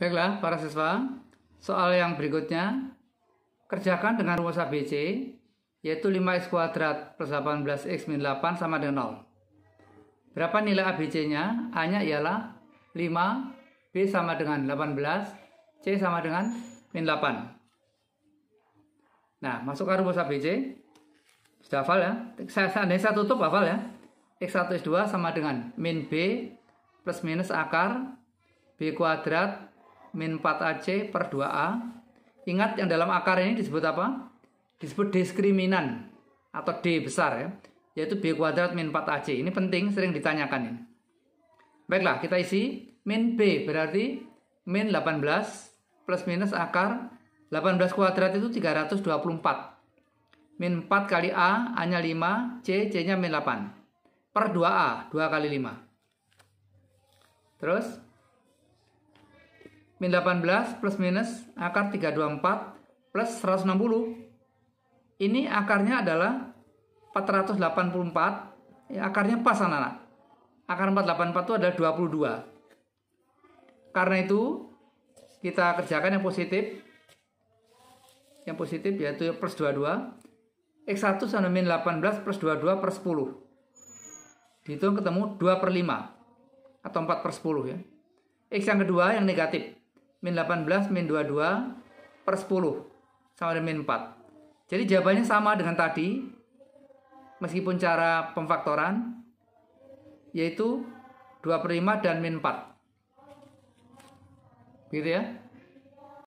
Baiklah, para siswa, soal yang berikutnya kerjakan dengan rumus ABC, yaitu 5x kuadrat plus 18x min 8 sama dengan 0. Berapa nilai ABC-nya? A-nya ialah 5, B sama dengan 18, C sama dengan min 8. Nah, masuk ke rumus ABC. Sudah hafal ya? Saya, saya, saya tutup hafal ya. X1, X2 sama dengan min B plus minus akar B kuadrat min 4AC per 2A. Ingat yang dalam akar ini disebut apa? Disebut diskriminan atau D besar ya, yaitu B kuadrat min 4AC. Ini penting, sering ditanyakan ini. Baiklah, kita isi min B berarti min 18 plus minus akar 18 kuadrat itu 324. Min 4 kali A, A-nya 5, C, C-nya min 8. Per 2A, 2 kali 5. Terus, Min 18 plus minus akar 324 plus 160. Ini akarnya adalah 484. Ya, akarnya pas anak-anak. Akar 484 itu adalah 22. Karena itu kita kerjakan yang positif. Yang positif yaitu plus 22. X1 sama min 18 plus 22 per 10. Dihitung ketemu 2 per 5. Atau 4 per 10 ya. X yang kedua yang negatif min 18 min 22 per 10 sama dengan min 4 jadi jawabannya sama dengan tadi meskipun cara pemfaktoran yaitu 2 per 5 dan min 4 gitu ya